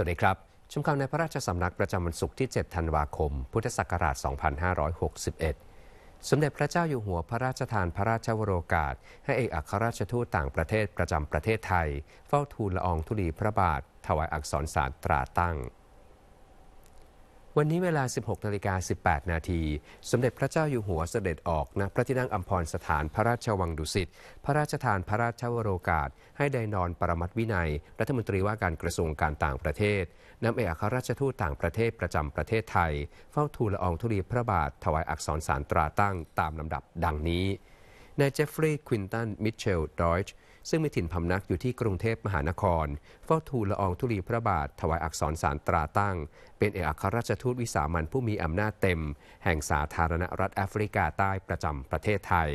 วัสดีครับ ชมข่าวในพระราชสำนักประจำวันศุกร์ที่ 7 ธันวาคม พุทธศักราช 2561 สมเด็จพระเจ้าอยู่หัวพระราชทานพระราชวโรกาส ให้เอกอัครราชทูตต่างประเทศประจำประเทศไทย เฝ้าทูลละอองธุลีพระบาท ถวายอักษรศาสตราตั้งวันนี้เวลา 16นาฬิกา18 นาที สมเด็จพระเจ้าอยู่หัวเสด็จออกณพระที่นั่งอัมพรสถานพระราชวังดุสิต พระราชทานพระราชวโรกาสให้ไดนอนปรมัตวินัยรัฐมนตรีว่าการกระทรวงการต่างประเทศนำเอกอัครราชทูตต่างประเทศประจำประเทศไทย เฝ้าทูลละอองธุลีพระบาทถวายอักษรสารตราตั้งตามลำดับดังนี้ นายเจฟฟรีย์ควินตันมิเชลดอยช์ซึ่งมีถิ่นพำนักอยู่ที่กรุงเทพมหานครเฝ้าทูลละอองธุลีพระบาท ถวายอักษรสารตราตั้ง เป็นเอกอัครราชทูตวิสามันผู้มีอำนาจเต็ม แห่งสาธารณรัฐแอฟริกาใต้ประจำประเทศไทย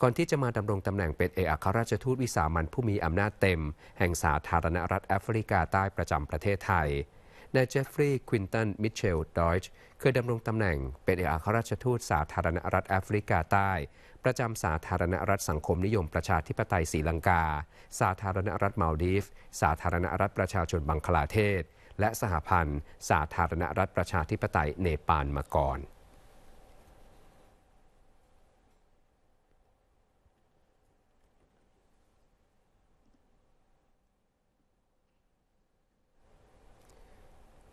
ก่อนที่จะมาดำรงตำแหน่งเป็นเอกอัครราชทูตวิสามันผู้มีอำนาจเต็ม แห่งสาธารณรัฐแอฟริกาใต้ประจำประเทศไทยนายเจฟฟรีย์ควินตันมิเชลดอยช์เคยดำรงตำแหน่งเป็นเอกอัครราชทูตสาธารณรัฐ แอฟริกาใต้ ประจำสาธารณรัฐสังคมนิยมประชาธิปไตยศรีลังกา สาธารณรัฐมาลดีฟ สาธารณรัฐประชาชนบังคลาเทศ และสหพันธ์สาธารณรัฐประชาธิปไตย เนปาลมาก่อน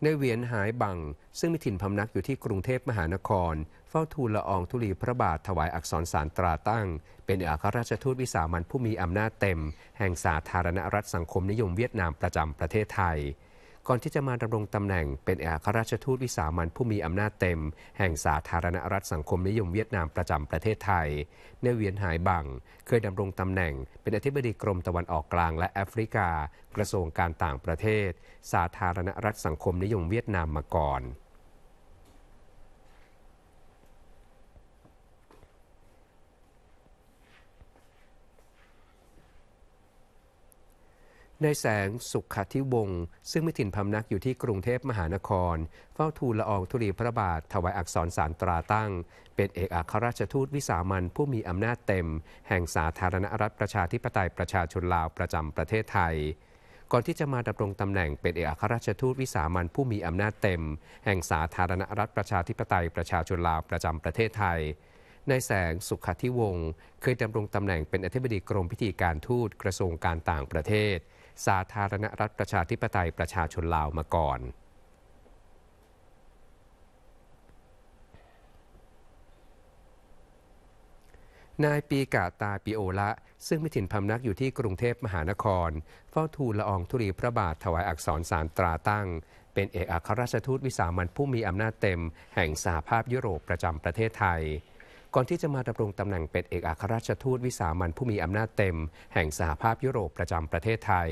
ในเวียนหายบัง ซึ่งมีถิ่นพำนักอยู่ที่กรุงเทพมหานคร เฝ้าทูลละอองธุลีพระบาทถวายอักษรสารตราตั้ง เป็นเอกอัครราชทูตวิสามันผู้มีอำนาจเต็ม แห่งสาธารณรัฐสังคมนิยมเวียดนามประจำประเทศไทยก่อนที่จะมาดำรงตำแหน่งเป็นเอกอัครราชทูตวิสามันผู้มีอำนาจเต็มแห่งสาธารณรัฐสังคมนิยมเวียดนามประจำประเทศไทยเนเวียนหายบังเคยดำรงตำแหน่งเป็นอธิบดีกรมตะวันออกกลางและแอฟริกา กระทรวงการต่างประเทศ สาธารณรัฐสังคมนิยมเวียดนามมาก่อนนายแสงสุขทิวงศ์ซึ่งไม่ถิ่นพำนักอยู่ที่กรุงเทพมหานคร เฝ้าทูลละอองธุลีพระบาทถวายอักษรสารตราตั้งเป็นเอกอัครราชทูตวิสามันผู้มีอำนาจเต็ม แห่งสาธารณรัฐประชาธิปไตยประชาชนลาวประจำประเทศไทยก่อนที่จะมาดำรงตำแหน่งเป็นเอกอัครราชทูตวิสามันผู้มีอำนาจเต็มแห่งสาธารณรัฐประชาธิปไตยประชาชนลาวประจำประเทศไทยนายแสงสุขทิวงศ์เคยดำรงตำแหน่งเป็นอธิบดีกรมพิธีการทูตกระทรวงการต่างประเทศสาธารณรัฐประชาธิปไตยประชาชนลาวมาก่อน นายปีกาตาปิโอละ ซึ่งมีถิ่นพำนักอยู่ที่กรุงเทพมหานคร เฝ้าทูลละอองธุลีพระบาทถวายอักษรสารตราตั้ง เป็นเอกอัครราชทูตวิสามันผู้มีอำนาจเต็ม แห่งสหภาพยุโรปประจำประเทศไทยก่อนที่จะมาดำรงตำแหน่งเป็นเอกอัครราชทูตวิสามันผู้มีอำนาจเต็ม แห่งสหภาพยุโรปประจำประเทศไทย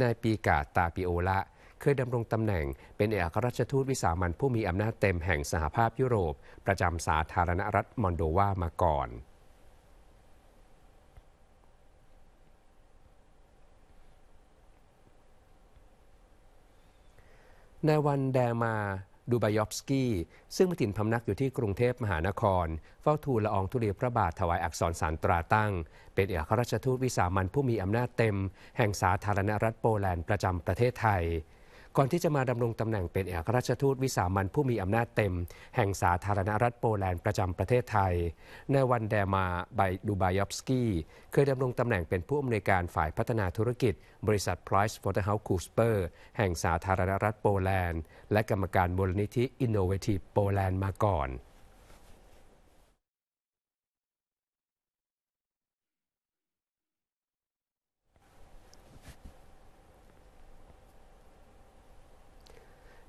นายปีกาตาปิโอละเคยดำรงตำแหน่งเป็นเอกอัครราชทูตวิสามันผู้มีอำนาจเต็มแห่งสหภาพยุโรปประจำสาธารณรัฐมอนโดวามาก่อนนายวันแดมาดูบายอฟสกี้ซึ่งมาถิ่นพำนักอยู่ที่กรุงเทพมหานคร เฝ้าทูลละอองธุลีพระบาทถวายอักษรสารตราตั้ง เป็นเอกครราชทูตวิสามันผู้มีอำนาจเต็ม แห่งสาธารณรัฐโปแลนด์ประจำประเทศไทยก่อนที่จะมาดำรงตำแหน่งเป็นเอกราชทูตวิสามันผู้มีอำนาจเต็ม แห่งสาธารณรัฐโปแลนด์ประจำประเทศไทยในวันแดมาไบดูบายอฟสกี้เคยดำรงตำแหน่งเป็นผู้อำนวยการฝ่ายพัฒนาธุรกิจ บริษัท Price อร์เฮาส์คูสเปอร์แห่งสาธารณรัฐโปแลนด์และกรรมการมูลนิธินโนเวทีฟโป p แลนด์มาก่อน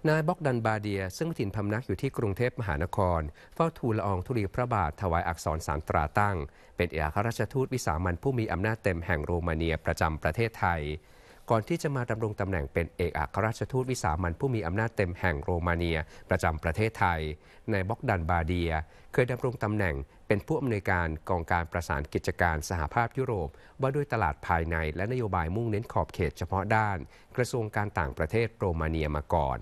นายบอกดันบาเดีย ซึ่งถิ่นพำนักอยู่ที่กรุงเทพมหานคร เฝ้าทูลละองธุลีพระบาทถวายอักษรสามตราตั้ง เป็นเอกอัครราชทูตวิสามันผู้มีอำนาจเต็มแห่งโรมาเนียประจำประเทศไทยก่อนที่จะมาดำรงตำแหน่งเป็นเอกอัครราชทูตวิสามันผู้มีอำนาจเต็มแห่งโรมาเนียประจำประเทศไทยนายบอกดันบาเดียเคยดำรงตำแหน่งเป็นผู้อำนวยการกองการประสานกิจการสหภาพยุโรป ว่าด้วยตลาดภายในและนโยบายมุ่งเน้นขอบเขตเฉพาะด้านกระทรวงการต่างประเทศโรมาเนียมาก่อน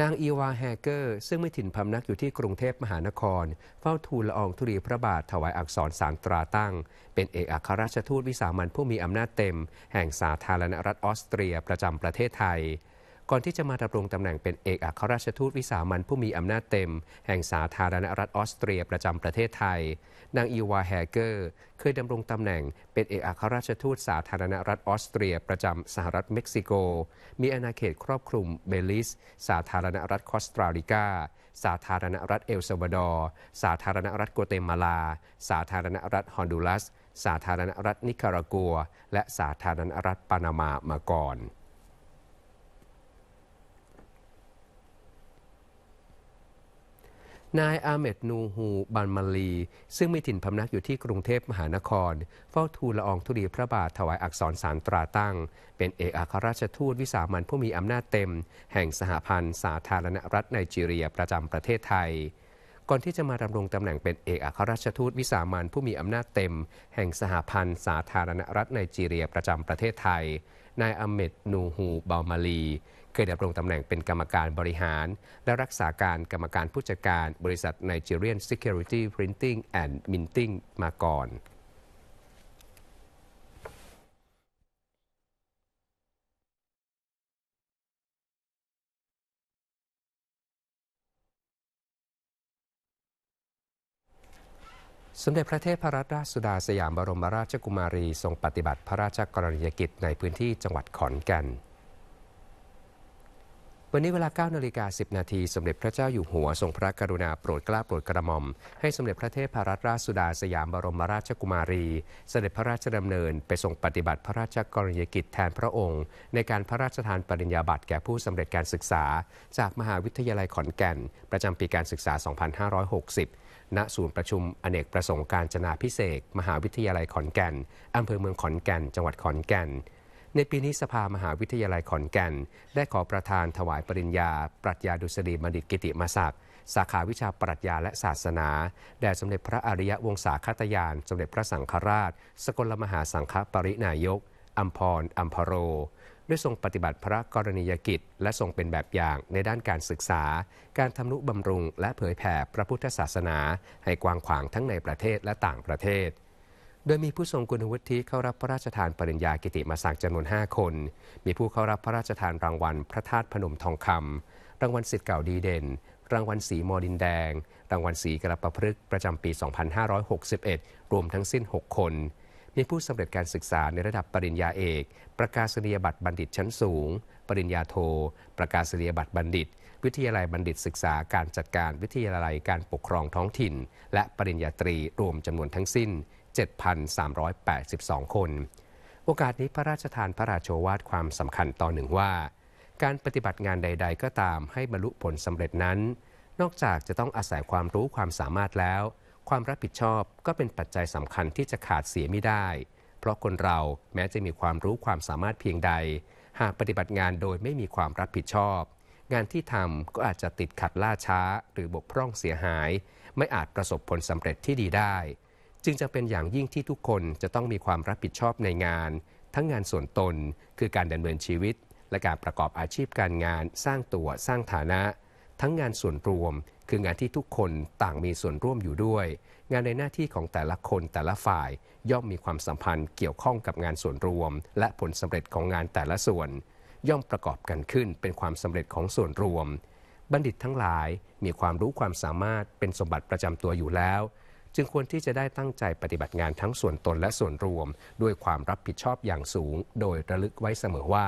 นางอีวาแฮเกอร์ ซึ่งไม่ถิ่นพำนักอยู่ที่กรุงเทพมหานคร เฝ้าทูลละอองธุลีพระบาทถวายอักษรสามตราตั้ง เป็นเอกอัครราชทูตวิสามันผู้มีอำนาจเต็ม แห่งสาธารณรัฐออสเตรียประจำประเทศไทย ก่อนที่จะมาดำรงตำแหน่งเป็นเอกอัครราชทูตวิสามันผู้มีอำนาจเต็ม แห่งสาธารณรัฐออสเตรียประจำประเทศไทยนางอีวาแฮเกอร์เคยดำรงตำแหน่งเป็นเอกอัครราชทูต สาธารณรัฐออสเตรียประจำสหรัฐเม็กซิโก มีอาณาเขตครอบคลุมเบลิสสาธารณรัฐคอสตาริกา สาธารณรัฐเอลซาวาดอร์สาธารณรัฐโกเตมาลา สาธารณรัฐฮอนดูรัสสาธารณรัฐนิการากัว และสาธารณรัฐปานามามาก่อนนายอาเมดนูฮูบันมาลี ซึ่งมีถิ่นพำนักอยู่ที่กรุงเทพมหานคร เฝ้าทูลละอองธุลีพระบาทถวายอักษรสารตราตั้ง เป็นเอกอัครราชทูตวิสามันผู้มีอำนาจเต็ม แห่งสหพันธ์สาธารณรัฐไนจีเรียประจำประเทศไทย ก่อนที่จะมาดำรงตำแหน่งเป็นเอกอัครราชทูตวิสามันผู้มีอำนาจเต็ม แห่งสหพันธ์สาธารณรัฐไนจีเรียประจำประเทศไทย นายอเมดนูฮูบามาลีเคยดำรงตำแหน่งเป็นกรรมการบริหาร และรักษาการกรรมการผู้จัดการ บริษัท Nigerian Security Printing and Minting มาก่อน สมเด็จพระเทพรัตนราชสุดาสยามบรมราชกุมารี ทรงปฏิบัติพระราชกรณียกิจในพื้นที่จังหวัดขอนแก่นวันนี้เวลา9นาฬิกา10 นาทีสมเด็จพระเจ้าอยู่หัวทรงพระกรุณาโปรดเกล้าโปรดกระหม่อม ให้สมเด็จพระเทพรัตนราชสุดาสยามบรมราชกุมารี เสด็จพระราชดำเนินไปทรงปฏิบัติพระราชกรณียกิจแทนพระองค์ ในการพระราชทานปริญญาบัตรแก่ผู้สำเร็จการศึกษา จากมหาวิทยาลัยขอนแก่น ประจำปีการศึกษา2560ณศูนย์ประชุมอเนกประสงค์การจนาพิเศษ มหาวิทยาลัยขอนแก่นอำเภอเมืองขอนแก่นจังหวัดขอนแก่นในปีนี้สภามหาวิทยาลัยขอนแก่น ได้ขอประธานถวายปริญญา ปรัชญาดุษฎีบัณฑิตกิติมศักดิ์สาขาวิชาปรัชญาและศาสนา แด่สมเด็จพระอริยวงศาคตยาน สมเด็จพระสังฆราช สกลมหาสังฆปรินายกอัมพรอัมพโร ด้วยทรงปฏิบัติพระกรณียกิจและทรงเป็นแบบอย่างในด้านการศึกษา การทำนุบำรุงและเผยแผ่พระพุทธศาสนาให้กว้างขวางทั้งในประเทศและต่างประเทศโดยมีผู้ทรงคุณวุฒิเข้ารับพระราชทานปริญญากิติมาศักดิ์จำนวน 5 คน มีผู้เข้ารับพระราชทานรางวัลพระธาตุพนมทองคำรางวัลสิทธิ์เก่าดีเด่น รางวัลสีมอดินแดง รางวัลสีกระประพฤกประจำปี 2561 รวมทั้งสิ้น6 คน มีผู้สำเร็จการศึกษาในระดับปริญญาเอก ประกาศนียบัตรบัณฑิตชั้นสูง ปริญญาโท ประกาศนียบัตรบัณฑิต วิทยาลัยบัณฑิตศึกษาการจัดการ วิทยาลัยการปกครองท้องถิ่น และปริญญาตรีรวมจำนวนทั้งสิ้น7,382คน โอกาสนี้พระราชทานพระราโชวาทความสำคัญต่อหนึ่งว่า การปฏิบัติงานใด ๆ ก็ตามให้บรรลุผลสำเร็จนั้น นอกจากจะต้องอาศัยความรู้ความสามารถแล้ว ความรับผิดชอบก็เป็นปัจจัยสำคัญที่จะขาดเสียไม่ได้ เพราะคนเราแม้จะมีความรู้ความสามารถเพียงใด หากปฏิบัติงานโดยไม่มีความรับผิดชอบ งานที่ทำก็อาจจะติดขัดล่าช้าหรือบกพร่องเสียหาย ไม่อาจประสบผลสำเร็จที่ดีได้จึงจะเป็นอย่างยิ่งที่ทุกคนจะต้องมีความรับผิดชอบในงาน ทั้งงานส่วนตนคือการดำเนินชีวิต และการประกอบอาชีพการงาน สร้างตัวสร้างฐานะ ทั้งงานส่วนรวมคืองานที่ทุกคนต่างมีส่วนร่วมอยู่ด้วย งานในหน้าที่ของแต่ละคนแต่ละฝ่ายย่อมมีความสัมพันธ์เกี่ยวข้องกับงานส่วนรวม และผลสำเร็จของงานแต่ละส่วน ย่อมประกอบกันขึ้น เป็นความสำเร็จของส่วนรวม บัณฑิตทั้งหลาย มีความรู้ความสามารถเป็นสมบัติประจำตัวอยู่แล้วจึงควรที่จะได้ตั้งใจปฏิบัติงานทั้งส่วนตนและส่วนรวม ด้วยความรับผิดชอบอย่างสูงโดยระลึกไว้เสมอว่า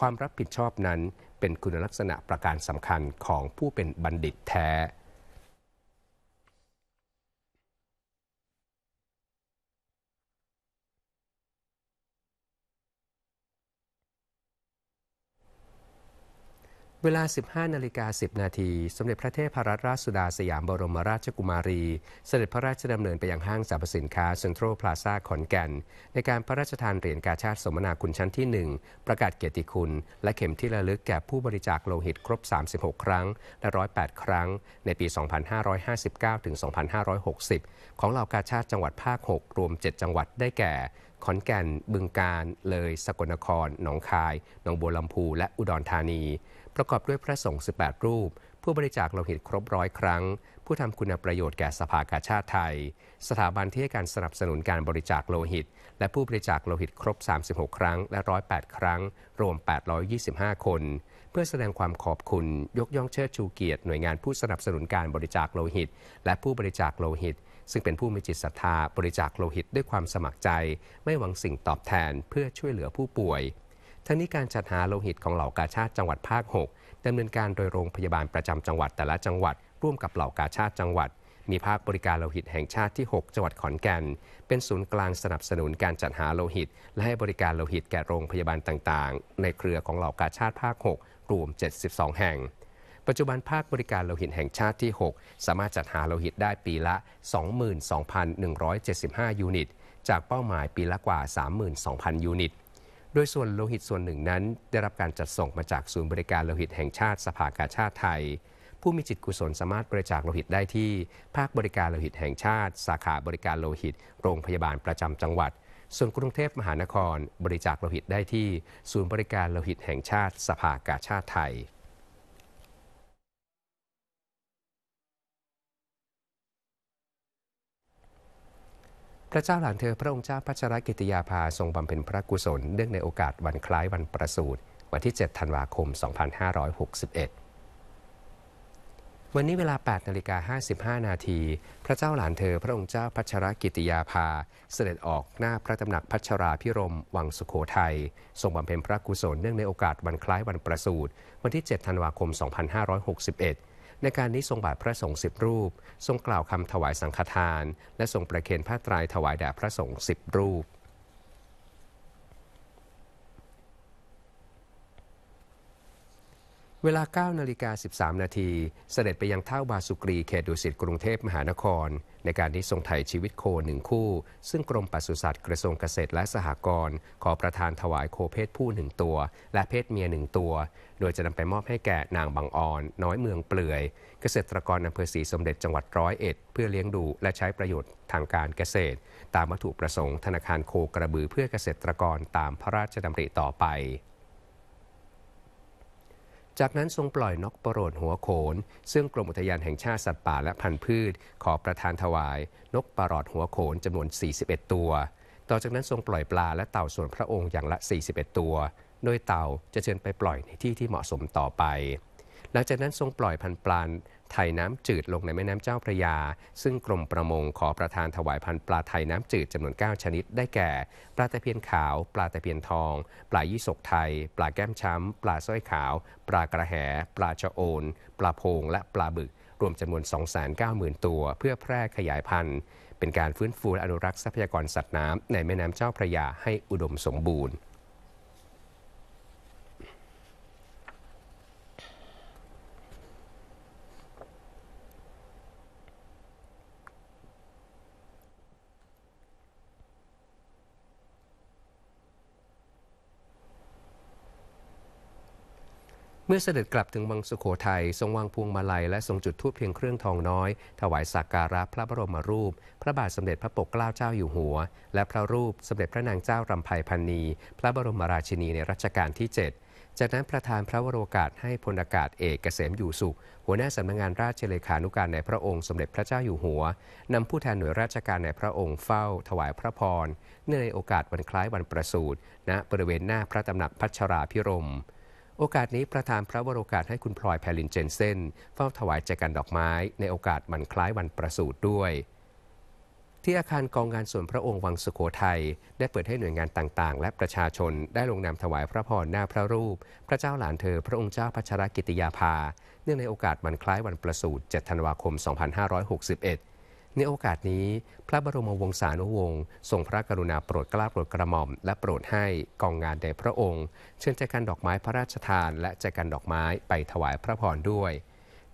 ความรับผิดชอบนั้นเป็นคุณลักษณะประการสำคัญของผู้เป็นบัณฑิตแท้เวลา 15นาฬิกา10 นาทีสมเด็จพระเทพรัตนราชสุดาสยามบรมราชกุมารีสเสด็จพระราชดำเนินไปยังห้างสรรพสินค้า เซ็นทรัลพลาซ่าขอนแก่น ในการพระราชทานเหรียญกาชาติสมนาคุณชั้นที่ 1 ประกาศเกียรติคุณ และเข็มที่ระลึกแก่ผู้บริจาคโลหิตครบ 36 ครั้ง และ 108 ครั้ง ในปี 2559ถึง2560 ของเหล่ากาชาติจังหวัดภาค 6 รวม 7 จังหวัดได้แก่ขอนแก่น บึงกาฬเลยสกลนครหนองคายหนองบัวลำพูและอุดรธานีประกอบด้วยพระสงฆ์18 รูป ผู้บริจาคโลหิตครบร้อยครั้ง ผู้ทำคุณประโยชน์แก่สภากาชาติไทย สถาบันที่ให้การสนับสนุนการบริจาคโลหิต และผู้บริจาคโลหิตครบ 36 ครั้งและ 108 ครั้งรวม825 คน เพื่อแสดงความขอบคุณยกย่องเชิดชูเกียรติหน่วยงานผู้สนับสนุนการบริจาคโลหิต และผู้บริจาคโลหิต ซึ่งเป็นผู้มีจิตศรัทธาบริจาคโลหิตด้วยความสมัครใจไม่หวังสิ่งตอบแทนเพื่อช่วยเหลือผู้ป่วยทั้งนี้การจัดหาโลหิตของเหล่ากาชาติจังหวัดภาค6ดำเนินการโดย โรงพยาบาลประจำจังหวัดแต่ละจังหวัด ร่วมกับเหล่ากาชาติจังหวัด มีภาคบริการโลหิตแห่งชาติที่ 6 จังหวัดขอนแก่นเป็นศูนย์กลางสนับสนุนการจัดหาโลหิต และให้บริการโลหิตแก่โรงพยาบาลต่างๆ ในเครือของเหล่ากาชาติภาค 6 รวม 72 แห่ง ปัจจุบันภาคบริการโลหิตแห่งชาติที่ 6 สามารถจัดหาโลหิตได้ปีละ 22,175 ยูนิตจากเป้าหมายปีละกว่า 32,000 ยูนิตโดยส่วนโลหิตส่วนหนึ่งนั้นได้รับการจัดส่งมาจากศูนย์บริการโลหิตแห่งชาติสภากาชาติไทย ผู้มีจิตกุศลสามารถบริจาคโลหิตได้ที่ ภาคบริการโลหิตแห่งชาติ สาขาบริการโลหิต โรงพยาบาลประจำจังหวัด ส่วนกรุงเทพมหานคร บริจาคโลหิตได้ที่ ศูนย์บริการโลหิตแห่งชาติสภากาชาติไทยพระเจ้าหลานเธอพระองค์เจ้าพัชรกิติยาภา ทรงบำเพ็ญพระกุศล เนื่องในโอกาสวันคล้ายวันประสูติวันที่ 7 ธันวาคม 2561 วันนี้เวลา8นาฬิกา 55 นาทีพระเจ้าหลานเธอพระองค์เจ้าพัชรกิติยาภา เสด็จออกหน้าพระตำหนักพัชราพิรมวังสุขโขทยัยทรงบำเพ็ญพระกุศลเนื่องในโอกาสวันคล้ายวันประสูติวันที่ 7 ธันวาคม 2561ในการนี้ทรงบาทพระสงฆ์สิบรูป ทรงกล่าวคำถวายสังฆทาน และทรงประเคนผ้าตรายถวายแด่พระสงฆ์สิบรูปเวลา9นาฬิกา13 นาที เสด็จไปยังท่าบาสุกรี เขตดุสิตกรุงเทพมหานคร ในการนี้ทรงไถ่ชีวิตโคหนึ่งคู่ ซึ่งกรมปศุสัตว์กระทรวงเกษตรและสหกรณ์ขอประธานถวายโคเพศผู้หนึ่งตัว และเพศเมียหนึ่งตัว โดยจะนำไปมอบให้แก่นางบางออน น้อยเมืองเปลือย เกษตรกรอำเภอศรีสมเด็จจังหวัดร้อยเอ็ดเพื่อเลี้ยงดูและใช้ประโยชน์ทางการเกษตร ตามวัตถุประสงค์ธนาคารโคกระบือเพื่อเกษตรกรตามพระราชดำริต่อไปจากนั้น ทรงปล่อยนกปรโรดหัวโขน ซึ่งกรมอุทยานแห่งชาติสัตว์ป่าและพันธุ์พืช ขอประทานถวายนกปรโรดหัวโขนจำนวน 41 ตัว ต่อจากนั้นทรงปล่อยปลาและเต่าส่วนพระองค์อย่างละ 41 ตัวโดยเต่าจะเชิญไปปล่อยในที่ที่เหมาะสมต่อไปหลังจากนั้นทรงปล่อยพันปลาไทยน้ำจืดลงในแม่น้ำเจ้าพระยา ซึ่งกรมประมงขอประทานถวายพันปลาไทยน้ำจืดจำนวน 9 ชนิดได้แก่ ปลาตะเพียนขาว ปลาตะเพียนทอง ปลายี่สกไทย ปลาแก้มช้ำปลาสร้อยขาว ปลากระแหปลาชะโอนปลาโพงและปลาบึก รวมจำนวน 290,000 ตัว เพื่อแพร่ขยายพันธุ์ เป็นการฟื้นฟูและอนุรักษ์ทรัพยากรสัตว์น้ำในแม่น้ำเจ้าพระยาให้อุดมสมบูรณ์ื่อเสด็จกลับถึงบังสุขโขทัยทรงวางพวงมาลัยและทรงจุดธูปเพียงเครื่องทองน้อย ถวายสักการะพระบรมรูปพระบาทสมเด็จพระปกเกล้าเจ้าอยู่หัว และพระรูปสมเด็จพระนางเจ้ารำไพพันนีพระบรมราชินีในรัชกาลที่ 7 จากนั้นประธานพระวโรกาสให้พลอากาศเอกเกษมอยู่สุข หัวหน้าสำนักงงานราชเลขานุการในพระองค์สมเด็จพระเจ้าอยู่หัวนำผู้แทนหน่วยราชการในพระองค์เฝ้า ถวายพระพรเนื่องในโอกาสวันคล้ายวันประสูติณนะบริเวณหน้าพระตำหนักพัชราพิรมโอกาสนี้ประธานพระวโรกาสให้คุณพลอยแพลินเจนเซนเฝ้าถวายแจกันดอกไม้ในโอกาสมันคล้ายวันประสูติด้วย ที่อาคารกองงานส่วนพระองค์วังสุโขทัยได้เปิดให้หน่วยงานต่างๆ และประชาชนได้ลงนามถวายพระพรหน้าพระรูปพระเจ้าหลานเธอพระองค์เจ้าพัชรกิติยาภาเนื่องในโอกาสมันคล้ายวันประสูติ 7 ธันวาคม 2561ในโอกาสนี้พระบรมวงศานุวงศ์ทรงพระกรุณาโปรดเกล้าโปรดกระหม่อม และโปรดให้กองงานในพระองค์ เชิญแจกันดอกไม้พระราชทานและแจกันดอกไม้ไปถวายพระพรด้วย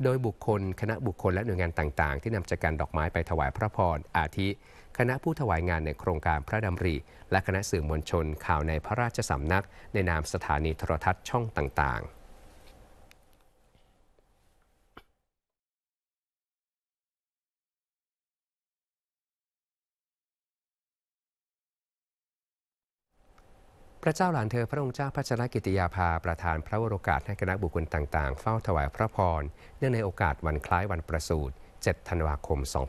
โดยบุคคลคณะบุคคลและหน่วยงานต่างๆ ที่นำแจกันดอกไม้ไปถวายพระพรอาทิ คณะผู้ถวายงานในโครงการพระดำริ และคณะสื่อมวลชนข่าวในพระราชสำนัก ในนามสถานีโทรทัศน์ช่องต่างๆพระเจ้าหลานเธอพระองค์เจ้าพัชรกิติยาภาประธานพระวโรกาสให้คณะบุคคลต่างๆ เฝ้าถวายพระพรเนื่องในโอกาสวันคล้ายวันประสูติ 7 ธันวาคม 2561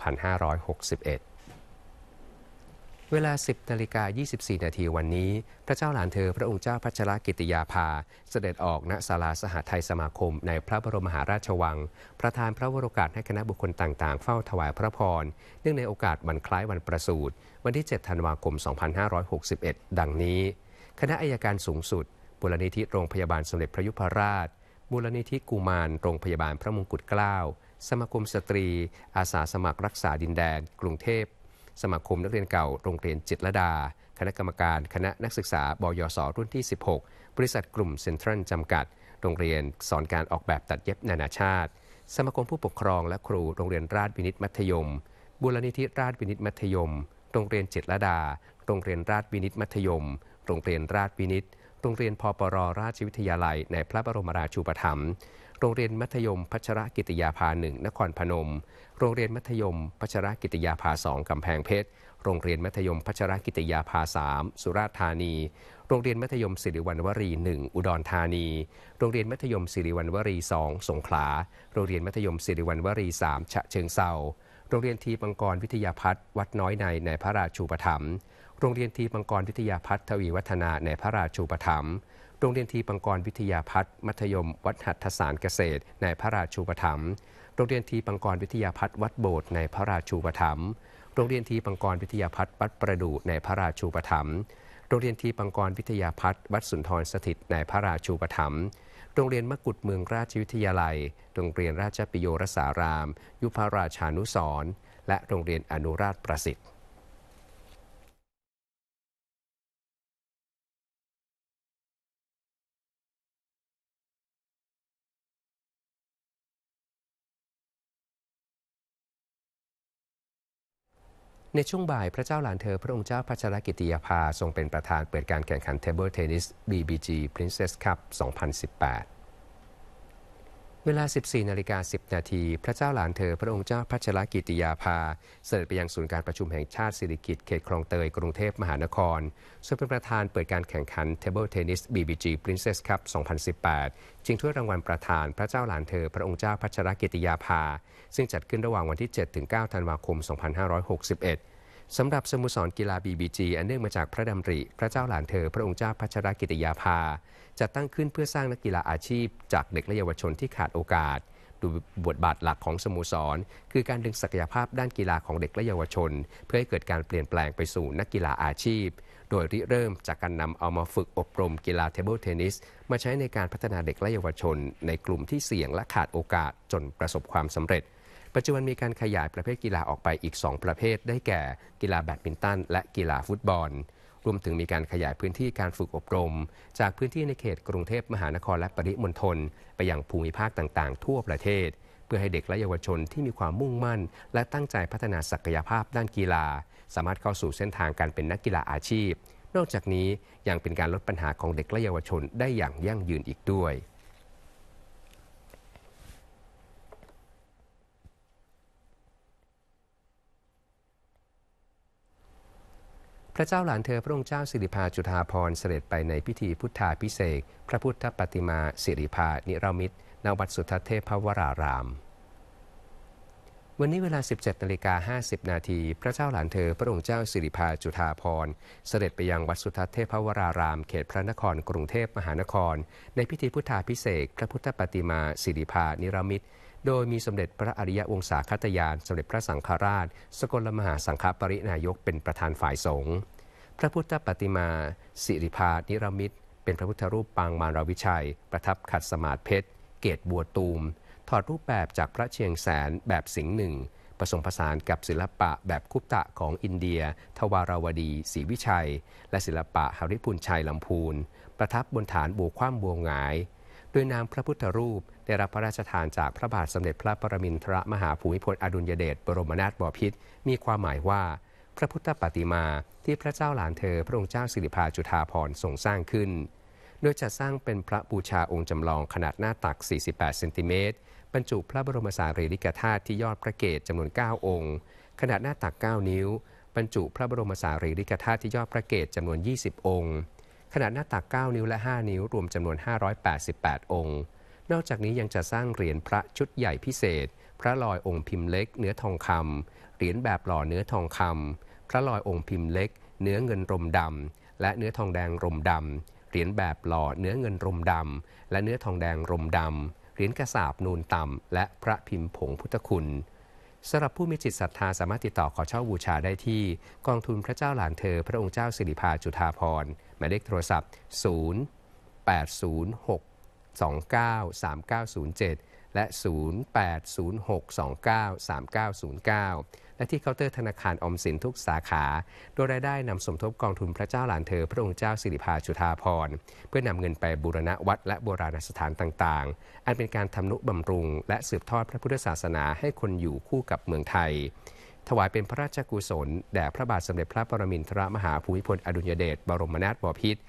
เวลา 10นาฬิกา 24 นาทีวันนี้ พระเจ้าหลานเธอพระองค์เจ้าพัชรกิติยาภา เสด็จออกณศาลาสหไทยสมาคม ในพระบรมมหาราชวังประธานพระวโรกาสให้คณะบุคคลต่างๆ เฝ้าถวายพระพรเนื่องในโอกาสวันคล้ายวันประสูติวันที่ 7 ธันวาคม 2561 ดังนี้คณะอายการสูงสุดมูลนิธิโรงพยาบาลสมเด็จพระยุพราชมูลนิธิกุมารโรงพยาบาลพระมงกุฎเกล้า สมาคมสตรีอาสาสมัครรักษาดินแดนกรุงเทพ สมาคมนักเรียนเก่าโรงเรียนจิตรดา คณะกรรมการคณะนักศึกษาบยศรุ่นที่ 16 บริษัทกลุ่มเซ็นทรัลจำกัด โรงเรียนสอนการออกแบบตัดเย็บนานาชาติ สมาคมผู้ปกครองและครูโรงเรียนราชวินิตมัธยม บุรณิธิราชวินิตมัธยมโรงเรียนจิตรดา โรงเรียนราชวินิตมัธยมรงเรียนราชวินิต โรงเรียนพปรราชวิทยาลัยในพระบรมราชูปถัมภ์ โรงเรียนมัธยมพัชรกิติยาภาหนึ่งนครพนม โรงเรียนมัธยมพัชรกิติยาภาสองกำแพงเพชร โรงเรียนมัธยมพัชรกิติยาภาสามสุราษฎร์ธานี โรงเรียนมัธยมสิริวัณวรีหนึ่งอุดรธานี โรงเรียนมัธยมสิริวัณวรีสองสงขลา โรงเรียนมัธยมสิริวัณวรีสามฉะเชิงเซาโรงเรียนทีบังกรวิทยาพัฒน์วัดน้อยในในพระราชูปถัมภ์โรงเรียนทีปังกรวิทยาพัฒน์ทวีวัฒนาในพระราชูปถัมภ์โรงเรียนทีปังกรวิทยาพัฒน์มัธยมวัดหัตถสารเกษตรในพระราชูปถัมภ์โรงเรียนทีปังกรวิทยาพัฒน์วัดโบสถ์ในพระราชูปถัมภ์โรงเรียนทีปังกรวิทยาพัฒน์วัดประดู่ในพระราชูปถัมภ์โรงเรียนทีปังกรวิทยาพัฒน์วัดสุนทรสถิตในพระราชูปถัมภ์โรงเรียนมกุฎเมืองราชวิทยาลัย โรงเรียนราชปิโยรสารามยุพราชานุสรและโรงเรียนอนุราชประสิทธิ์ในช่วงบ่าย พระเจ้าหลานเธอพระองค์เจ้าพัชรกิติยาภาทรงเป็นประธานเปิดการแข่งขันเทเบิลเทนนิส BBG Princess Cup 2018เวลา 14 นาฬิกา 10 นาที พระเจ้าหลานเธอพระองค์เจ้าพัชรกิติยาภา เสด็จไปยังศูนย์การประชุมแห่งชาติสิริกิติ์เขตคลองเตยกรุงเทพมหานคร ซึ่งเป็นประธานเปิดการแข่งขันเทเบิลเทนนิส BBG Princess Cup 2018 จิงถ้วยรางวัลประธานพระเจ้าหลานเธอพระองค์เจ้าพัชรกิติยาภา ซึ่งจัดขึ้นระหว่างวันที่7-9ธันวาคม 2561สำหรับสโมสรกีฬา BBG อันเนื่องมาจากพระดำริ พระเจ้าหลานเธอพระองค์เจ้าพัชรกิติยาภา จะตั้งขึ้นเพื่อสร้างนักกีฬาอาชีพ จากเด็กและเยาวชนที่ขาดโอกาส ดูบทบาทหลักของสโมสรคือการดึงศักยภาพด้านกีฬาของเด็กและเยาวชน เพื่อให้เกิดการเปลี่ยนแปลงไปสู่นักกีฬาอาชีพ โดยริเริ่มจากการนำเอามาฝึกอบรมกีฬาเทเบิลเทนนิสมาใช้ในการพัฒนาเด็กและเยาวชน ในกลุ่มที่เสี่ยงและขาดโอกาสจนประสบความสำเร็จปัจจุบันมีการขยายประเภทกีฬาออกไปอีก 2 ประเภทได้แก่ กีฬาแบดมินตันและกีฬาฟุตบอล รวมถึงมีการขยายพื้นที่การฝึกอบรม จากพื้นที่ในเขตกรุงเทพมหานครและปริมณฑลไปยังภูมิภาคต่างๆทั่วประเทศ เพื่อให้เด็กและเยาวชนที่มีความมุ่งมั่น และตั้งใจพัฒนาศักยภาพด้านกีฬา สามารถเข้าสู่เส้นทางการเป็นนักกีฬาอาชีพ นอกจากนี้ยังเป็นการลดปัญหาของเด็กและเยาวชนได้อย่างยั่งยืนอีกด้วยพระเจ้าหลานเธอพระองค์เจ้าสิริพาจุฑาพรเสด็จไปในพิธีพุทธาพิเศษพระพุทธปฏิมา สิริพานิรมิตรณวัดสุทัศเทพวราราม วันนี้เวลา 17นาฬิกา50 นาที พระเจ้าหลานเธอพระองค์เจ้าสิริพาจุฑาพรเสด็จไปยังวัดสุทัศเทพวรารามเขตพระนครกรุงเทพมหานคร ในพิธีพุทธาพิเศษพระพุทธปฏิมาสิริพานิรมิตรโดยมีสมเด็จพระอริยวงศาคตยานสมเด็จพระสังฆราช สกลมหาสังฆปรินายกเป็นประธานฝ่ายสงฆ์พระพุทธปฏิมาสิริพานิรมิตร เป็นพระพุทธรูปปางมารวิชัย ประทับขัดสมาธิเพชรเกตบัวตูม ถอดรูปแบบจากพระเชียงแสนแบบสิงห์หนึ่งผสมผสานกับศิลปะแบบคุปตะของอินเดีย ทวาราวดีศรีวิชัย และศิลปะหริพุนชัยลำพูนประทับบนฐานบบวคว่ำบบวหงายโดยนามพระพุทธรูปได้รับพระราชทานจากพระบาทสมเด็จพระปรมินทรมหาภูมิพลอดุลยเดชบรมนาถบพิตรมีความหมายว่า พระพุทธปฏิมาที่พระเจ้าหลานเธอพระองค์เจ้าสิริพาจุฑาภรณ์ทรงสร้างขึ้นโดยจะสร้างเป็นพระบูชาองค์จำลองขนาดหน้าตัก 48 เซนติเมตรบรรจุพระบรมสารีริกธาตุที่ยอดพระเกศจำนวน 9 องค์ ขนาดหน้าตัก 9 นิ้วบรรจุพระบรมสารีริกธาตุที่ยอดพระเกศจำนวน 20 องค์ขนาดหน้าตัก9นิ้ว และ 5 นิ้วรวมจำนวน 588 องค์ นอกจากนี้ยังจะสร้างเหรียญพระชุดใหญ่พิเศษ พระลอยองค์พิมพ์เล็ก เนื้อทองคำเหรียญแบบหล่อเนื้อทองคำพระลอยองค์พิมพ์เล็ก เนื้อเงินรมดำและเนื้อทองแดงรมดำเหรียญแบบหล่อเนื้อเงินรมดำและเนื้อทองแดงรมดำเหรียญกระสาบนูนต่ำและพระพิมพ์ผงพุทธคุณสำหรับผู้มีจิตศรัทธาสามารถติดต่อขอเช่าบูชาได้ที่ กองทุนพระเจ้าหลานเธอพระองค์เจ้าสิริพาจุฑาพรหมายเลขโทรศัพท์ 0 8 0 6 2 9 3 9 0 7 และ 0806293909และที่เคาน์เตอร์ธนาคารอมสินทุกสาขา โดยรายได้นำสมทบกองทุนพระเจ้าหลานเธอพระองค์เจ้าสิริพาชุธาพรเพื่อนำเงินไปบูรณะวัดและโบราณสถานต่างๆ อันเป็นการทำนุบำรุงและสืบทอดพระพุทธศาสนาให้คนอยู่คู่กับเมืองไทย ถวายเป็นพระราชกุศลแด่พระบาทสมเด็จพระปรมินทรมหาภูมิพลอดุลยเดชบรมนาถบพิตร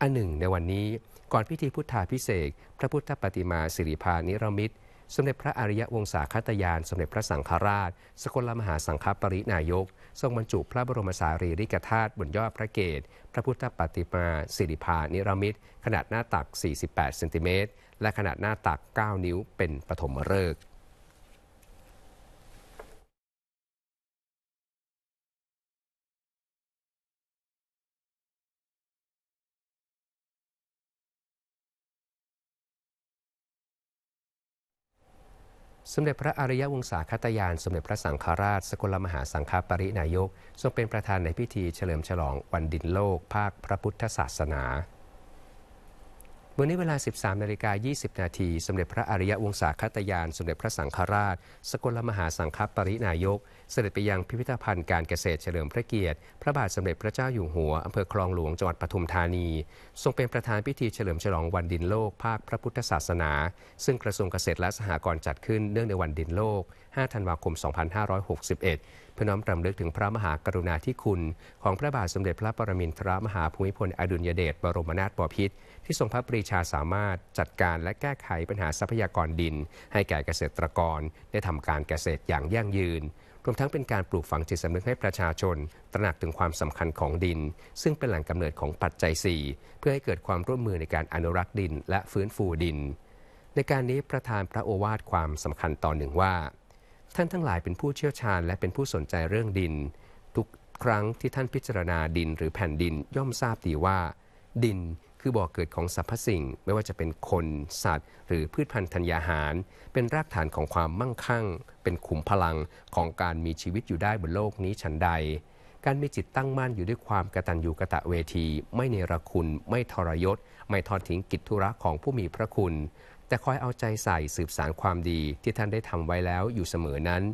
อันหนึ่ง ในวันนี้ ก่อนพิธีพุทธาพิเศษ พระพุทธปฏิมาสิริพานิรมิตรสมเด็จพระอริยวงศาคตยาน สมเด็จพระสังฆราช สกลมหาสังฆปรินายก ทรงบรรจุพระบรมสารีริกธาตุบนยอดพระเกศพระพุทธปฏิมาสิริพานิรมิต ขนาดหน้าตัก 48เซนติเมตร และขนาดหน้าตัก 9 นิ้วเป็นปฐมฤกษ์สมเด็จพระอริยวงศาคตยาน สมเด็จพระสังฆราชสกลมหาสังฆปรินายก ทรงเป็นประธานในพิธีเฉลิมฉลองวันดินโลกภาคพระพุทธศาสนาวันนี้เวลา 13นาฬิกา20 นาที สมเด็จพระอริยวงศาคตยาน สมเด็จพระสังฆราช สกลมหาสังฆปรินายก เสด็จไปยังพิพิธภัณฑ์การเกษตรเฉลิมพระเกียรติ พระบาทสมเด็จพระเจ้าอยู่หัว อำเภอคลองหลวงจังหวัดปทุมธานี ทรงเป็นประธานพิธีเฉลิมฉลองวันดินโลกภาคพระพุทธศาสนา ซึ่งกระทรวงเกษตรและสหกรณ์จัดขึ้น เนื่องในวันดินโลก5ธันวาคม 2561เพื่อน้อมรำลึกถึงพระมหากรุณาธิคุณ ของพระบาทสมเด็จพระปรมินทรมหาภูมิพลอดุลยเดชบรมนาถบพิตรที่ทรงพระปรีชาสามารถจัดการและแก้ไขปัญหาทรัพยากรดิน ให้แก่เกษตรกรได้ทำการเกษตรอย่างยั่งยืน รวมทั้งเป็นการปลูกฝังจิตสำนึกให้ประชาชนตระหนักถึงความสำคัญของดิน ซึ่งเป็นแหล่งกำเนิดของปัจจัย4เพื่อให้เกิดความร่วมมือในการอนุรักษ์ดินและฟื้นฟูดิน ในการนี้ประธานพระโอวาทความสำคัญตอนหนึ่งว่าท่านทั้งหลายเป็นผู้เชี่ยวชาญและเป็นผู้สนใจเรื่องดิน ทุกครั้งที่ท่านพิจารณาดินหรือแผ่นดินย่อมทราบดีว่า ดินคือบ่อกเกิดของสรรพสิ่งไม่ว่าจะเป็นคน สัตว์ หรือพืชพันธุ์ธัญญาหาร เป็นรากฐานของความมั่งคั่ง เป็นขุมพลังของการมีชีวิตอยู่ได้บนโลกนี้ฉันใด การมีจิตตั้งมั่นอยู่ด้วยความกระตันยูกระตะเวที ไม่เนรคุณไม่ทรยศ ไม่ทอดทิ้งกิจธุระของผู้มีพระคุณแต่คอยเอาใจใส่สืบสารความดีที่ท่านได้ทำไว้แล้วอยู่เสมอนั้น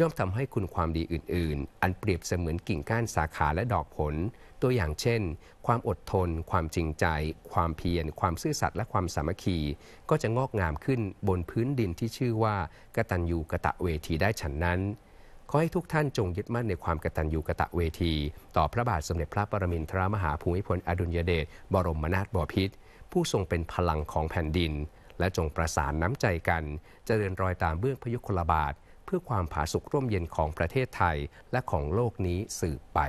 ย่อมทำให้คุณความดีอื่นๆ อันเปรียบเสมือนกิ่งก้านสาขาและดอกผล ตัวอย่างเช่น ความอดทน ความจริงใจ ความเพียรความซื่อสัตย์และความสามัคคี ก็จะงอกงามขึ้นบนพื้นดินที่ชื่อว่ากตัญญูกะตะเวทีได้ฉันนั้นขอให้ทุกท่านจงยึดมั่นในความกตัญญูกะตะเวที ต่อพระบาทสมเด็จพระปรมินทรมหาภูมิพลอดุลยเดชบรมนาถบพิตรผู้ทรงเป็นพลังของแผ่นดินและจงประสานน้ำใจกันจเจริญรอยตามเบื้องพยุคลบาท เพื่อความผาสุกร่วมเย็นของประเทศไทยและของโลกนี้สืบไป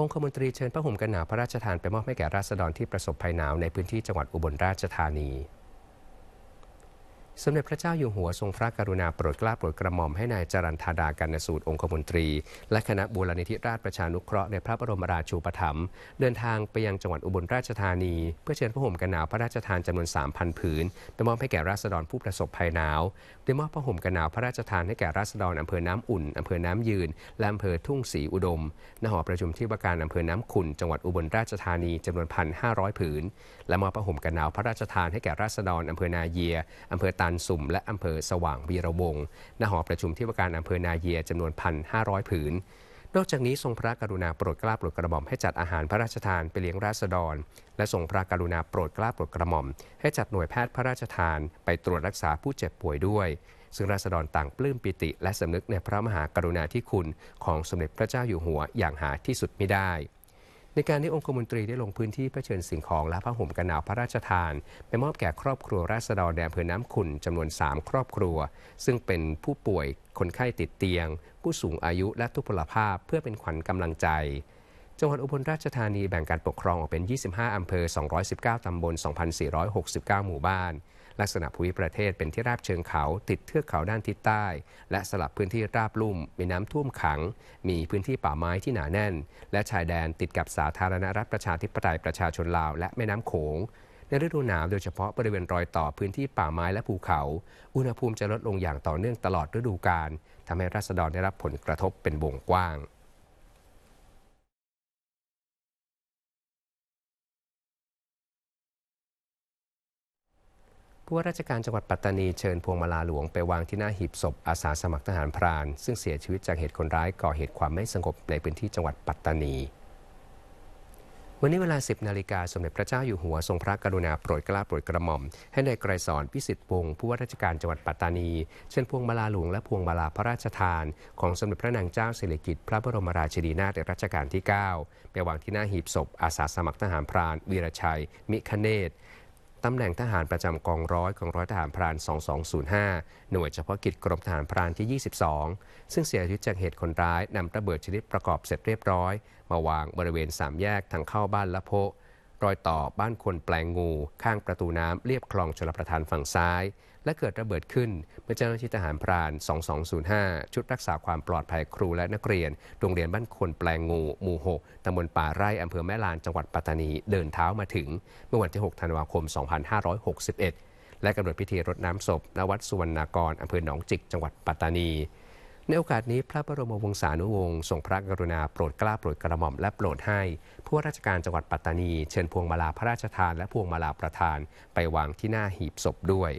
องคมนตรีเชิญพระหุ่มกันหนาวพระราชทานไปมอบให้แก่ราษฎรที่ประสบภัยหนาว ในพื้นที่จังหวัดอุบลราชธานีสมเด็จพระเจ้าอยู่หัวทรงพระกรุณาโปรดเกล้าโปรดกระหม่อมให้นายจรันธาดากันสูตรองคมนตรี และคณะบูรณิธิราชประชานุเคราะห์ในพระบรมราชูปถัมภ์เดินทางไปยังจังหวัดอุบลราชธานี เพื่อเชิญพระห่มกันหนาวพระราชทานจำนวน 3,000ผืนไปมอบให้แก่ราษฎรผู้ประสบภัยหนาวโดยมอบพระห่มกันหนาวพระราชทานให้แก่ราษฎรอำเภอน้ำอุ่นอำเภอน้ำยืนและอำเภอทุ่งศรีอุดมณหอประชุมที่ว่าการอำเภอน้ำขุนจังหวัดอุบลราชธานีจำนวน1,500ผืนและมอบพระห่มกันหนาวพระราชทานให้แก่ราษฎรอำเภอนาเยียอำเภอานสุ่มและอำเภอสว่างวีระวงศ์ณหอประชุมที่ว่าการอำเภอนาเยียจำนวน 1,500ผืน นอกจากนี้ทรงพระกรุณาโปรดกล้าโปรดกระหม่อมให้จัดอาหารพระราชทานไปเลี้ยงราษฎร และทรงพระกรุณาโปรดกล้าโปรดกระหม่อม ให้จัด หน่วยแพทย์พระราชทานไปตรวจรักษาผู้เจ็บป่วยด้วย ซึ่งราษฎรต่างปลื้มปิติ และสำนึกในพระมหากรุณาธิคุณของสมเด็จพระเจ้าอยู่หัวอย่างหาที่สุดไม่ได้ในการที่องคมนตรีได้ลงพื้นที่เผเชิญสิ่งของและผ้าห่มกันหนาวพระราชทาน ไปมอบแก่ครอบครัวราษฎรแดนเพื่อน้ำขุนจำนวน 3 ครอบครัว ซึ่งเป็นผู้ป่วยคนไข้ติดเตียง ผู้สูงอายุและทุพพลภาพเพื่อเป็นขวัญกำลังใจจังหวัดอุบลราชธานีแบ่งการปกครองออกเป็น 25 อำเภอ219 ตำบล2,469 หมู่บ้านลักษณะภูมิประเทศเป็นที่ราบเชิงเขาติดเทือกเขาด้านทิศใต้และสลับพื้นที่ราบลุ่มมีน้ำท่วมขังมีพื้นที่ป่าไม้ที่หนาแน่นและชายแดนติดกับสาธารณรัฐประชาธิปไตยประชาชนลาวและแม่น้ำโขงในฤดูหนาวโดยเฉพาะบริเวณรอยต่อพื้นที่ป่าไม้และภูเขาอุณหภูมิจะลดลงอย่างต่อเนื่องตลอดฤดูกาลทำให้รัษฎรได้รับผลกระทบเป็นวงกว้างผู้ว่าราชการจังหวัดปัตตานีเชิญพวงมาลาหลวงไปวางที่หน้าหีบศพอาสาสมัครทหารพรานซึ่งเสียชีวิตจากเหตุคนร้ายก่อเหตุความไม่สงบในพื้นที่จังหวัดปัตตานี วันนี้เวลา 10 นาฬิกาสมเด็จพระเจ้าอยู่หัวทรงพระกรุณาโปรดเกล้าโปรดกระหม่อม ให้ในายไกรสอนพิสิทธิ์วงศ์ผู้ว่าราชการจังหวัดปัตตานีเชิญพวงมาลาหลวงและพวงมาลาพระราชทาน ของสมเด็จพระนางเจ้าสิริกิติ์พระบรมราชินีนาถในรัชกาลที่9ไปวางที่หน้าหีบศพอาสาสมัครทหารพราน วีรชัย มิคเนตตำแหน่งทหารประจำกองร้อยกองร้อยทหารพราน 2205 หน่วยเฉพาะกิจกรมทหารพรานที่ 22 ซึ่งเสียชีวิตจากเหตุคนร้ายนำระเบิดชนิดประกอบเสร็จเรียบร้อยมาวางบริเวณสามแยกทางเข้าบ้านละโพรอยต่อบ้านคนแปลงงู ข้างประตูน้ำเรียบคลองชลประทานฝั่งซ้าย และเกิดระเบิดขึ้นเมื่อเจ้าหน้าที่ทหารพราน2205 ชุดรักษาความปลอดภัยครูและนักเรียนโรงเรียนบ้านคนแปลงงูหมู่6ตำบลป่าไร่อำเภอแม่ลานจังหวัดปัตตานีเดินเท้ามาถึง เมื่อวันที่ 6ธันวาคม 2561 และกำหนดพิธีรดน้ำศพณวัดสุวรรณกรอำเภอหนองจิกจังหวัดปัตตานีในโอกาสนี้พระบรมวงศานุวงศ์ทรงพระกรุณาโปรดเกล้าโปรดกระหม่อมและโปรดให้ผู้ราชการจังหวัดปัตตานีเชิญพวงมาลาพระราชทานและพวงมาลาประธานไปวางที่หน้าหีบศพด้วย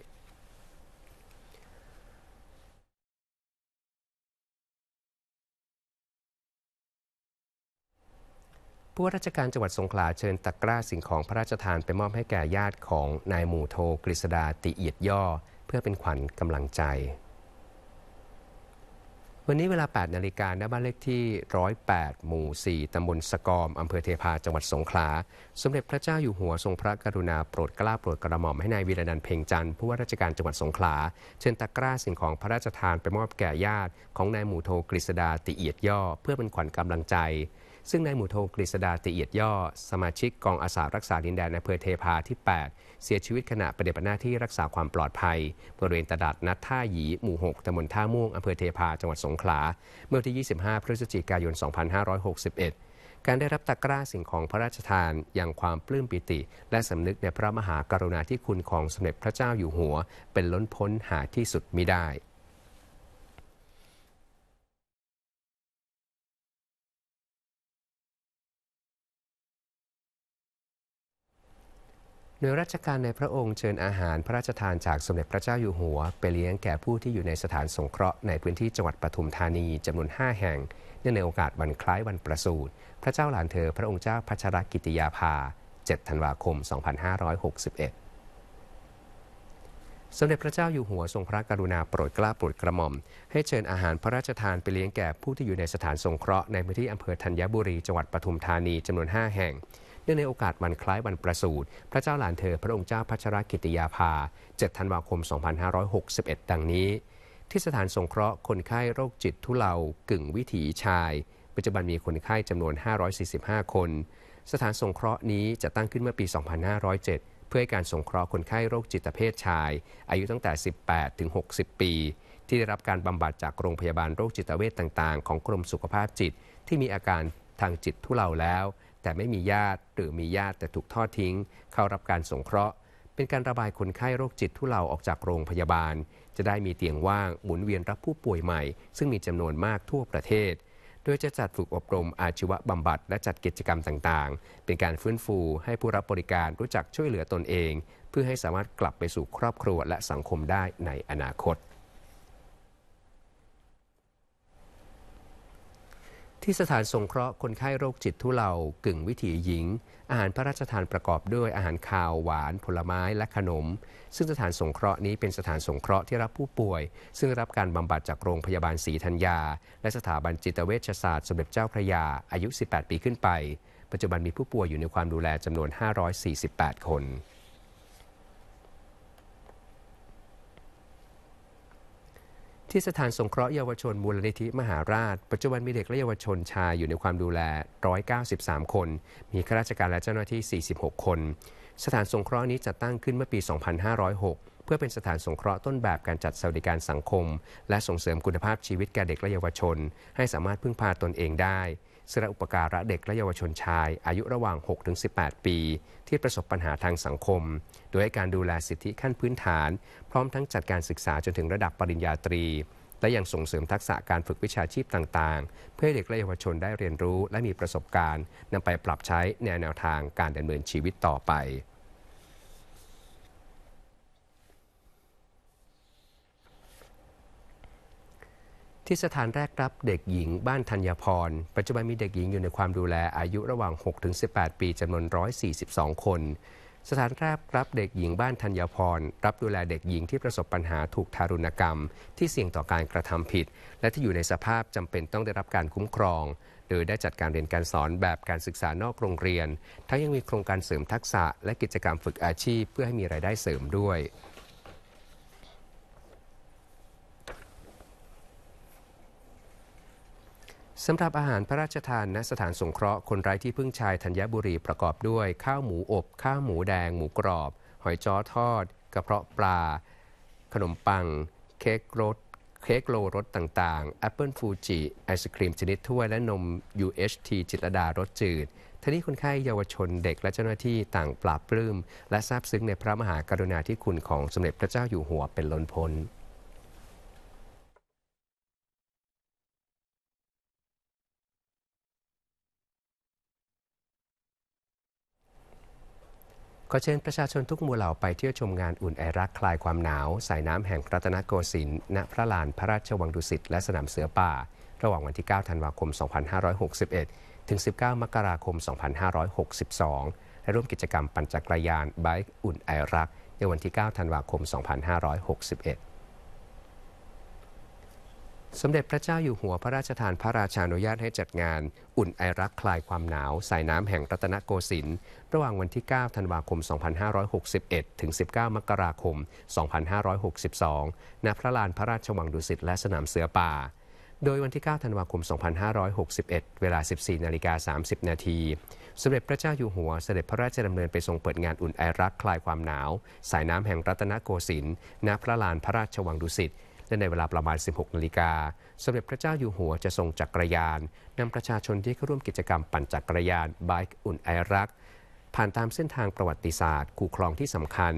ผู้ราชการจังหวัดสงขลาเชิญตะกร้าสิ่งของพระราชทานไปมอบให้แก่ญาติของ นายหมู่โทกฤษดาติเอียดย่อเพื่อเป็นขวัญกำลังใจวันนี้เวลา 8นาฬิกาณบ้านเลขที่ 108 หมู่ 4 ตำบลสกอม อำเภอเทพาจังหวัดสงขลา สมเด็จพระเจ้าอยู่หัวทรงพระกรุณาโปรดเกล้าโปรดกระหม่อม ให้นายวีรนันเพ่งจันทร์ผู้ว่าราชการจังหวัดสงขลา เชิญตะกร้าสิ่งของพระราชทานไปมอบแก่ญาติ ของนายหมู่โทกฤษดาติเอียดย่อ เพื่อเป็นขวัญกำลังใจ ซึ่งนายหมู่โทกฤษดาติเอียดย่อ สมาชิกกองอาสารักษาดินแดนอำเภอเทพาที่ 8เสียชีวิตขณะปฏิบัติหน้าที่รักษาความปลอดภัยบริเวณตลาดนัดท่าหยี หมู่6ตำบลท่าม่วงอำเภอเทพา จังหวัดสงขลา เมื่อวันที่ 25 พฤศจิกายน 2561 การได้รับตะกร้าสิ่งของพระราชทาน อย่างความปลื้มปิติ และสำนึกในพระมหากรุณาธิคุณของสมเด็จพระเจ้าอยู่หัว เป็นล้นพ้นหาที่สุดมิได้นดยราชการในพระองค์เชิญอาหารพระราชทานจากสมเด็จพระเจ้าอยู่หัว ไปเลี้ยงแก่ผู้ที่อยู่ในสถานสงเคราะห์ในพื้นที่จังหวัดปทุมธานีจำนวน5แห่งเนื่องในโอกาสวันคล้ายวันประสูติพระเจ้าหลานเธอพระองค์เจ้าพัชรกิติยาภา 7ธันวาคม2561สมเด็จพระเจ้าอยู่หัวทรงพระกรุณาโปรดเกล้าโปรดกระหม่อมให้เชิญอาหารพระราชทาน ไปเลี้ยงแก่ผู้ที่อยู่ในสถานสงเคราะห์ในพื้นที่อำเภอธัญบุรีจังหวัดปทุมธานีจำนวน5แห่งเนื่องในโอกาสวันคล้ายวันประสูติพระเจ้าหลานเธอพระองค์เจ้าพัชรกิติยาภา 7 ธันวาคม 2561 ดังนี้ ที่สถานสงเคราะห์คนไข้โรคจิตทุเลากึ่งวิถีชาย ปัจจุบันมีคนไข้จำนวน 545 คน สถานสงเคราะห์นี้จะตั้งขึ้นเมื่อปี 2507 เพื่อให้การสงเคราะห์คนไข้โรคจิตเภทชาย อายุตั้งแต่ 18 ถึง 60 ปี ที่ได้รับการบำบัดจากโรงพยาบาลโรคจิตเวชต่างๆ ของกรมสุขภาพจิตที่มีอาการทางจิตทุเลาแล้วแต่ไม่มีญาติหรือมีญาติแต่ถูกทอดทิ้ง เข้ารับการสงเคราะห์เป็นการระบายคนไข้โรคจิตทุเลาออกจากโรงพยาบาล จะได้มีเตียงว่างหมุนเวียนรับผู้ป่วยใหม่ ซึ่งมีจำนวนมากทั่วประเทศ โดยจะจัดฝึกอบรมอาชีวบำบัดและจัดกิจกรรมต่าง ๆ เป็นการฟื้นฟูให้ผู้รับบริการรู้จักช่วยเหลือตนเอง เพื่อให้สามารถกลับไปสู่ครอบครัวและสังคมได้ในอนาคตที่สถานสงเคราะห์ คนไข้โรคจิตทุเลากึ่งวิถีหญิง อาหารพระราชทานประกอบด้วยอาหารคาวหวาน ผลไม้และขนม ซึ่งสถานสงเคราะห์ นี้เป็นสถานสงเคราะห์ที่รับผู้ป่วย ซึ่งรับการบำบัดจากโรงพยาบาลศรีธัญญาและสถาบันจิตเวชศาสตร์สมเด็จเจ้าพระยาอายุ 18 ปีขึ้นไป ปัจจุบันมีผู้ป่วยอยู่ในความดูแลจำนวน 548 คนที่สถานสงเคราะห์เยาวชนมูลนิธิมหาราช ปัจจุบันมีเด็กและเยาวชนชายอยู่ในความดูแล 193 คน มีข้าราชการและเจ้าหน้าที่ 46 คน สถานสงเคราะห์นี้จัดตั้งขึ้นเมื่อปี 2506 เพื่อเป็นสถานสงเคราะห์ต้นแบบการจัดสวัสดิการสังคม และส่งเสริมคุณภาพชีวิตแก่เด็กและเยาวชน ให้สามารถพึ่งพาตนเองได้สระอุปการะเด็กและเยาวชนชายอายุระหว่าง 6-18 ปี ที่ประสบปัญหาทางสังคม โดยให้การดูแลสิทธิขั้นพื้นฐาน พร้อมทั้งจัดการศึกษาจนถึงระดับปริญญาตรี และยังส่งเสริมทักษะการฝึกวิชาชีพต่างๆ เพื่อเด็กและเยาวชนได้เรียนรู้และมีประสบการณ์นำไปปรับใช้ในแนวทางการดำเนินชีวิตต่อไปที่สถานแรกรับเด็กหญิงบ้านธัญพรปัจจุบันมีเด็กหญิงอยู่ในความดูแลอายุระหว่าง 6-18 ปีจำนวน 142 คน สถานแรกรับเด็กหญิงบ้านธัญพรรับดูแลเด็กหญิงที่ประสบปัญหาถูกทารุณกรรมที่เสี่ยงต่อการกระทำผิด และที่อยู่ในสภาพจำเป็นต้องได้รับการคุ้มครอง โดยได้จัดการเรียนการสอนแบบการศึกษานอกโรงเรียน ทั้งยังมีโครงการเสริมทักษะ และกิจกรรมฝึกอาชีพเพื่อให้มีรายได้เสริมด้วยสำหรับอาหารพระราชทานณสถานสงเคราะห์ คนไร้ที่พึ่งชายธัญบุรีประกอบด้วยข้าวหมูอบ ข้าวหมูแดง หมูกรอบ หอยจ้อทอด กระเพาะปลา ขนมปัง เค้กรสเค้กโลรสต่างๆ แอปเปิลฟูจิ ไอศครีมชนิดถ้วยและนม UHT จิตรดารสจืดท่านี้คนไข้เยาวชนเด็กและเจ้าหน้าที่ต่างปราบปลื้มและซาบซึ้งในพระมหากรุณาธิคุณของสมเด็จพระเจ้าอยู่หัวเป็นล้นพ้นขอเชิญประชาชนทุกหมู่เหล่าไปเที่ยวชมงานอุ่นไอรักคลายความหนาว สายน้ำแห่งรัตนโกสินทร์ณพระลานพระราชวังดุสิตและสนามเสือป่า ระหว่างวันที่ 9 ธันวาคม 2561 ถึง 19 มกราคม 2562 และร่วมกิจกรรมปั่นจักรยานไบค์อุ่นไอรัก ในวันที่ 9 ธันวาคม 2561สมเด็จพระเจ้าอยู่หัวพระราชทานพระราชานุญาตให้จัดงาน อุ่นไอรักคลายความหนาว สายน้ำแห่งรัตนโกสินทร์ระหว่างวันที่ 9 ธันวาคม 2561 ถึง 19 มกราคม 2562 ณ พระลานพระราชวังดุสิตและสนามเสือป่า โดยวันที่ 9 ธันวาคม 2561 เวลา 14นาฬิกา30นาทีสมเด็จพระเจ้าอยู่หัวเสด็จพระราชดำเนินไปทรงเปิดงานอุ่นไอรักคลายความหนาว สายน้ำแห่งรัตนโกสินทร์ณ พระลานพระราชวังดุสิตและในเวลาประมาณ 16 นาฬิกาสมเด็จพระเจ้าอยู่หัวจะทรงจักรยานนำประชาชนที่เข้าร่วมกิจกรรมปั่นจักรยานบค์อุ่นไอรัก ผ่านตามเส้นทางประวัติศาสตร์ คูคลองที่สำคัญ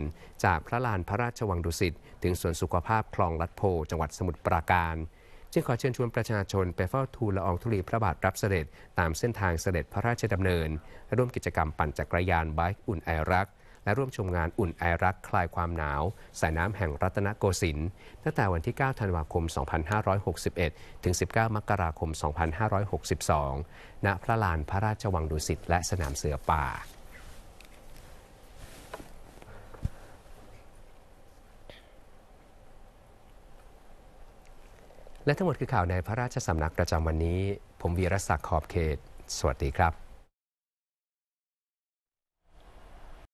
จากพระลานพระราชวังดุสิตถึงสวนสุขภาพคลองลัดโพ จังหวัดสมุทรปราการ จึงขอเชิญชวนประชาชนไปเฝ้าทูลละอองธุลีพระบาทรับเสด็จ ตามเส้นทางเสด็จพระราชดำเนินและร่วมกิจกรรมปั่นจักรยานบค์อุ่นไอรักและร่วมชมงานอุ่นไอรักคลายความหนาวสายน้ำแห่งรัตนโกสินทร์ตั้งแต่วันที่ 9 ธันวาคม 2561 ถึง 19 มกราคม 2562 ณ พระลานพระราชวังดุสิตและสนามเสือป่า และทั้งหมดคือข่าวในพระราชสำนักประจำวันนี้ ผมวีรศักดิ์ ขอบเขต สวัสดีครับ